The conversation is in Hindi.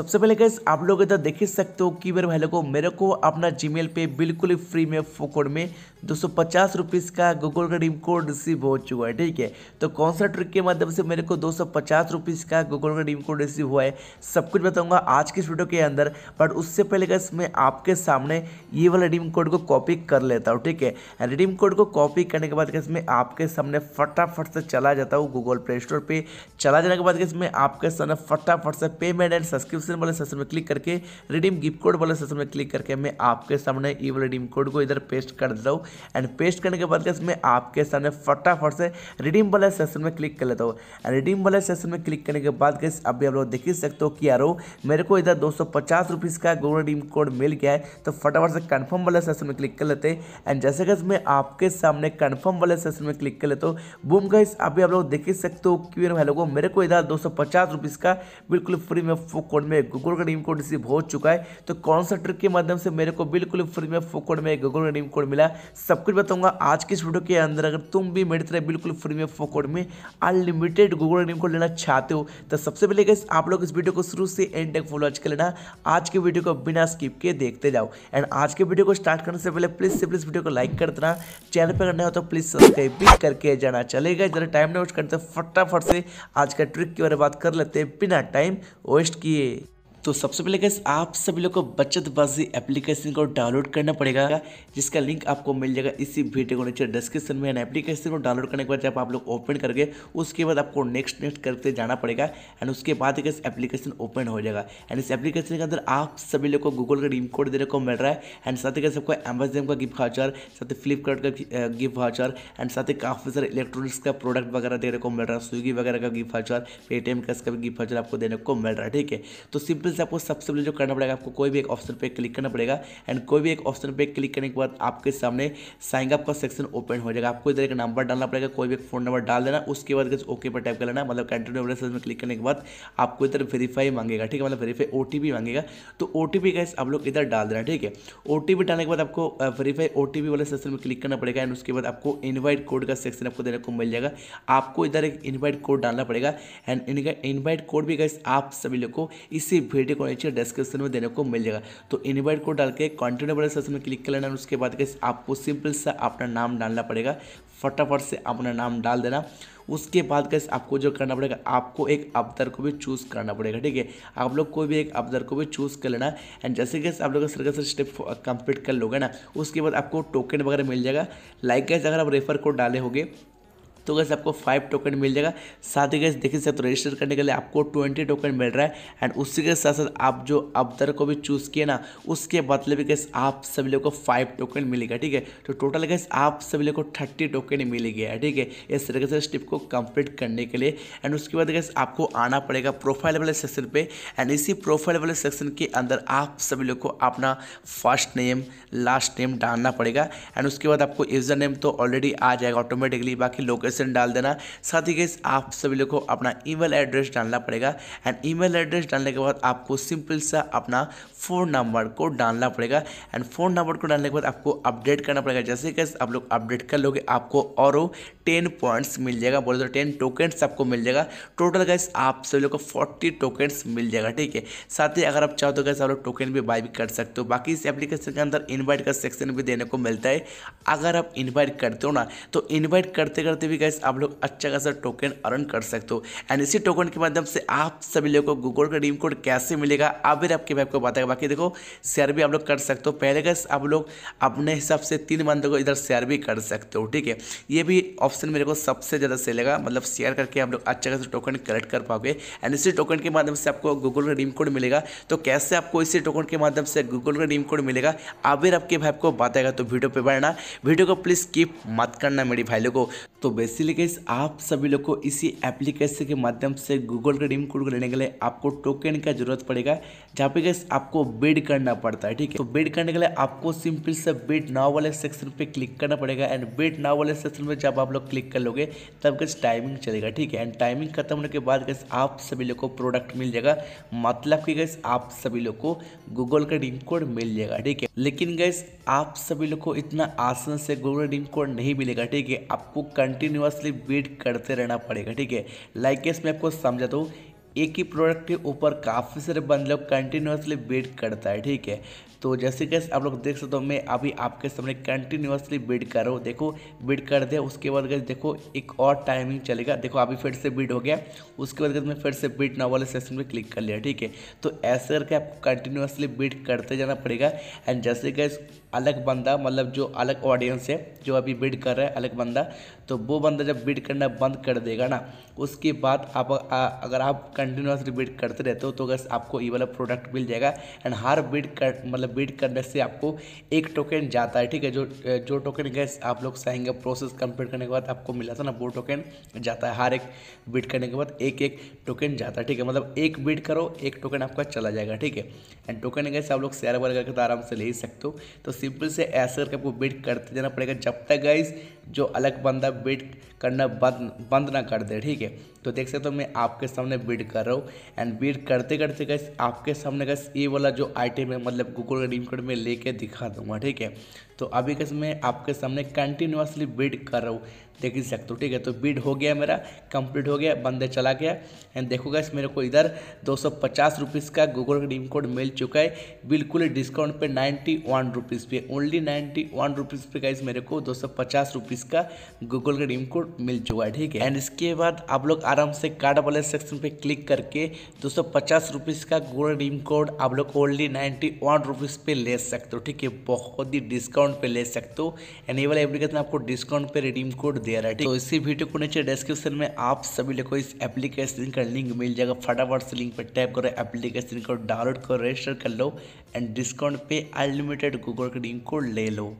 सबसे पहले कैसे आप लोग इधर देख ही सकते हो कि मेरे भाई को मेरे को अपना जीमेल पे बिल्कुल ही फ्री में फोकोड में दो सौ पचास रुपीज़ का गूगल का रिम कोड रिसीव हो चुका है ठीक है तो कौन सा ट्रिक के माध्यम से मेरे को दो सौ पचास रुपीज़ का गूगल का रिम कोड रिसीव हुआ है सब कुछ बताऊंगा आज की वीडियो के अंदर बट उससे पहले कैसे मैं आपके सामने ये वाला डीम कोड को कॉपी कर लेता हूँ ठीक है रिडीम कोड को कॉपी करने के बाद कैसे मैं आपके सामने फटाफट से चला जाता हूँ गूगल प्ले स्टोर पर चला जाने के बाद कैसे मैं आपके सामने फटाफट से पेमेंट एंड सब्सक्रिप्शन सेक्शन वाले सेक्शन में क्लिक करके रिडीम गिफ्ट कोड वाले सेक्शन में क्लिक करके मैं आपके सामने ई वाले रिडीम कोड को इधर पेस्ट कर देता हूँ एंड पेस्ट करने के बाद मैं आपके सामने फटाफट से रिडीम वाले सेक्शन में क्लिक कर लेता हूँ एंड रिडीम वाले सेक्शन में क्लिक करने के बाद कैसे अभी आप लोग देख ही सकते हो कि यारो मेरे को इधर दो सौ का गूगल रिडीम कोड मिल गया है तो फटाफट से कन्फर्म वाले सेशन में क्लिक कर लेते हैं एंड जैसे गैस मैं आपके सामने कन्फर्म वाले सेशन में क्लिक कर लेता हूँ बूम गैस अभी आप लोग देख ही सकते हो कि मेरे को इधर दो सौ का बिल्कुल फ्री में कोड में में गूगल का रीम कोड रिसीव हो चुका है तो कौन सा ट्रिक के माध्यम से मेरे को बिल्कुल फ्री में फो कोड में गूगल का रीम कोड मिला सब कुछ बताऊंगा आज के इस वीडियो के अंदर अगर तुम भी मेरी तरह बिल्कुल फ्री में फो कोड में अनलिमिटेड गूगल रीम कोड लेना चाहते हो तो सबसे पहले कैसे आप लोग इस वीडियो को शुरू से एंड तक फॉलो कर लेना आज के वीडियो को बिना स्किप के देखते जाओ एंड आज के वीडियो को स्टार्ट करने से पहले प्लीज़ से प्लीज़ वीडियो को लाइक कर देना चैनल पर करना हो तो प्लीज़ सब्सक्राइब भी करके जाना चलेगा जरा टाइम ना वेस्ट करते फटाफट से आज का ट्रिक के बारे में बात कर लेते हैं बिना टाइम वेस्ट किए तो सबसे पहले गैस आप सभी लोग को बचतबाजी एप्लीकेशन को डाउनलोड करना पड़ेगा जिसका लिंक आपको मिल जाएगा इसी वीडियो को नीचे डिस्क्रिप्शन में एप्लीकेशन को डाउनलोड करने के बाद जब आप लोग ओपन करके उसके बाद आपको नेक्स्ट नेक्स्ट करते जाना पड़ेगा एंड उसके बाद गैस एप्लीकेशन ओपन हो जाएगा एंड इस एप्लीकेशन के अंदर आप सभी लोग को गूगल का रिम कोड देने को मिल रहा है एंड साथ ही गैस आपको एमेजन का गिफ्ट वाचर साथ ही फ्लिपकार्ट का गिफ्ट वाचर एंड साथ ही काफ़ी सारे इलेक्ट्रॉनिक्स का प्रोडक्ट वगैरह देने को मिल रहा है स्विगी वगैरह का गिफ्ट वाचर पेटीएम का गिफ्ट वाचर आपको देने को मिल रहा है ठीक है तो सिंपल से आपको सबसे पहले जो करना पड़ेगा आपको कोई भी एक ऑप्शन पर क्लिक करना पड़ेगा एंड कोई भी एक ऑप्शन पर क्लिक करने के बाद आपके सामने साइन अप का सेक्शन ओपन हो जाएगा आपको इधर एक नंबर डालना पड़ेगा कोई भी एक फोन नंबर डाल देना उसके बाद ओके पर टाइप कर लेना मतलब कंटिन्यू एवरेज में क्लिक करने के बाद आपको इधर वेरीफाई मांगेगा ठीक है मतलब वेरीफाई ओ मांगेगा तो ओ टी आप लोग इधर डाल देना ठीक है ओ डालने के बाद आपको वेरीफाई ओ वाले सेक्शन में क्लिक करना पड़ेगा एंड उसके बाद आपको इन्वाइट कोड का सेक्शन आपको देने को मिल जाएगा आपको इधर एक इन्वाइट कोड डालना पड़ेगा एंड इनका इन्वाइट कोड भी गैस आप सभी लोग को इसी वीडियो पीडीएफ को नीचे डिस्क्रिप्शन में देने को मिल जाएगा तो इनवाइट को डाल के कंटिन्यू वाले सेशन में क्लिक कर लेना उसके बाद कैसे आपको सिंपल सा अपना नाम डालना पड़ेगा फटाफट से अपना नाम डाल देना उसके बाद कैसे आपको जो करना पड़ेगा आपको एक अवतार को भी चूज़ करना पड़ेगा ठीक है आप लोग कोई भी एक अवतार को भी चूज़ कर लेना एंड जैसे कैसे आप लोग सर का सर स्टेप कंप्लीट कर लोगे ना उसके बाद आपको टोकन वगैरह मिल जाएगा लाइक कैसे अगर आप रेफर कोड डाले होगे तो गैस आपको फाइव टोकन मिल जाएगा साथ ही गैस देखिए तो रजिस्टर करने के लिए आपको ट्वेंटी टोकन मिल रहा है एंड उसी के साथ साथ आप जो अवदर को भी चूज़ किए ना उसके बदले भी गैस आप सभी लोग को फाइव टोकन मिलेगा ठीक है तो टोटल गैस आप सभी लोग को थर्टी टोकन मिल गया है ठीक है इस तरीके से स्टेप को कंप्लीट करने के लिए एंड उसके बाद गैस आपको आना पड़ेगा प्रोफाइल वाले सेक्शन पर एंड इसी प्रोफाइल वाले सेक्शन के अंदर आप सभी लोग को अपना फर्स्ट नेम लास्ट नेम डालना पड़ेगा एंड उसके बाद आपको यूज़र नेम तो ऑलरेडी आ जाएगा ऑटोमेटिकली बाकी लोकेशन क्वेश्चन डाल देना साथ ही गैस आप सभी लोग को अपना ईमेल एड्रेस डालना पड़ेगा एंड ईमेल एड्रेस डालने के बाद आपको सिंपल सा अपना फ़ोन नंबर को डालना पड़ेगा एंड फ़ोन नंबर को डालने के बाद आपको अपडेट करना पड़ेगा जैसे गैस आप लोग अपडेट कर लोगे आपको और टेन पॉइंट्स मिल जाएगा बोले तो टेन टोकन्स आपको मिल जाएगा टोटल गैस आप सभी लोग को फोर्टी टोकन्स मिल जाएगा ठीक है साथ ही अगर आप चाहो तो गैस आप लोग टोकन भी बाय भी कर सकते हो बाकी इस एप्लीकेशन के अंदर इन्वाइट का सेक्शन भी देने को मिलता है अगर आप इन्वाइट करते हो ना तो इन्वाइट करते करते भी गैस आप लोग अच्छा खासा टोकन अर्न कर सकते हो एंड इसी टोकन के माध्यम से आप सभी लोगों को गूगल का रीम कोड कैसे मिलेगा आप भी आपके भाई को बताएगा बाकी देखो शेयर भी आप लोग कर सकते हो पहले गैस आप लोग अपने हिसाब से तीन बंदों को इधर शेयर भी कर सकते हो ठीक है ये भी ऑप्शन मेरे को सबसे ज़्यादा सही लगा मतलब शेयर करके आप लोग अच्छा खासा टोकन कलेक्ट कर पाओगे एंड इसी टोकन के माध्यम से आपको गूगल का रीम कोड मिलेगा तो कैसे आपको इसी टोकन के माध्यम से गूगल का रीम कोड मिलेगा भी आपके भाई को बताएगा तो वीडियो पे बढ़ना वीडियो को प्लीज़ स्किप मत करना मेरी भाई लोगों तो बेस इसीलिए गैस आप सभी लोग को इसी एप्लीकेशन के माध्यम से गूगल का रिम कोड को लेने के लिए आपको टोकन का जरूरत पड़ेगा जहाँ पे गैस आपको बेड करना पड़ता है ठीक है तो बेड करने के लिए आपको सिंपल से बेड नाव वाले सेक्शन पे क्लिक करना पड़ेगा एंड बेड नाव वाले सेक्शन में जब आप लोग क्लिक कर लोगे तब कैसे टाइमिंग चलेगा ठीक है एंड टाइमिंग खत्म होने के बाद गैस आप सभी लोग को प्रोडक्ट मिल जाएगा मतलब कि गैस आप सभी लोग को गूगल का रिम कोड मिल जाएगा ठीक है लेकिन गैस आप सभी लोग को इतना आसान से गूगल रिम कोड नहीं मिलेगा ठीक है आपको कंटिन्यू कंटिन्यूसली बीट करते रहना पड़ेगा ठीक है लाइक केस मैं आपको समझा हूँ एक ही प्रोडक्ट के ऊपर काफ़ी सारे बंदे लोग कंटिन्यूसली बीट करता है ठीक है तो जैसे कैसे आप लोग देख सकते हो मैं अभी आपके सामने कंटिन्यूसली बिड कर रहा हूँ देखो बिड कर दिया उसके बाद गए देखो एक और टाइमिंग चलेगा देखो अभी फिर से बिड हो गया उसके बाद मैं फिर से बिड ना वाले सेशन में क्लिक कर लिया ठीक है तो ऐसे करके आपको कंटिन्यूसली बिड करते जाना पड़ेगा एंड जैसे गैस अलग बंदा मतलब जो अलग ऑडियंस है जो अभी बिड कर रहा है अलग बंदा तो वो बंदा जब बिड करना बंद कर देगा ना उसके बाद आप आ, अगर आप कंटिन्यूसली बिड करते रहते हो तो गैस आपको ये वाला प्रोडक्ट मिल जाएगा एंड हर बिड कर मतलब मतलब बिड करने से आपको एक टोकन जाता है ठीक है जो जो टोकन गैस आप लोग चाहेंगे प्रोसेस कंप्लीट करने के बाद आपको मिला था ना वो टोकन जाता है हर एक बीट करने के बाद एक एक टोकन जाता है ठीक है मतलब एक बीट करो एक टोकन आपका चला जाएगा ठीक है एंड टोकन गैस आप लोग शेयर वगैरह करके तो आराम से ले ही सकते हो तो सिंपल से ऐसे करके आपको बीट करते जाना पड़ेगा जब तक गाइज़ जो अलग बंदा बिड करना बंद बंद ना कर दे ठीक है तो देख सकते हो मैं आपके सामने बिड कर रहा हूँ एंड बिड करते करते गए आपके सामने गए ये वाला जो आइटम है मतलब गूगल रिम कोड में लेके दिखा दूंगा ठीक है तो अभी कैसे मैं आपके सामने कंटिन्यूसली बीड कर रहा हूँ देख ही सकते हो ठीक है तो बीड हो गया मेरा कंप्लीट हो गया बंदे चला गया एंड देखोगा इस मेरे को इधर दो सौ का गूगल का डीम कोड मिल चुका है बिल्कुल ही डिस्काउंट पे नाइन्टी वन रुपीज़ पे ओनली नाइन्टी वन रुपीज़ पे का इस मेरे को दो सौ पचास रुपीज़ का गूगल का डीम कोड मिल चुका है ठीक है एंड इसके बाद आप लोग आराम से कार्ड वाले सेक्शन पे क्लिक करके दो सौ पचास रुपीज़ का गूगल डीम कोड आप लोग ओनली नाइन्टी वन रुपीज़ पे ले सकते हो ठीक है बहुत ही डिस्काउंट डिस्काउंट पे ले सकते हो एंड ये वाला एप्लीकेशन आपको डिस्काउंट पे रिडीम कोड दे रहा है ठीक तो इसी वीडियो को नीचे डिस्क्रिप्शन में आप सभी लोग को इस एप्लीकेशन का लिंक मिल जाएगा फटाफट से लिंक पर टैप करो एप्लीकेशन को डाउनलोड करो रजिस्टर कर लो एंड डिस्काउंट पे अनलिमिटेड गूगल का रिडीम कोड ले लो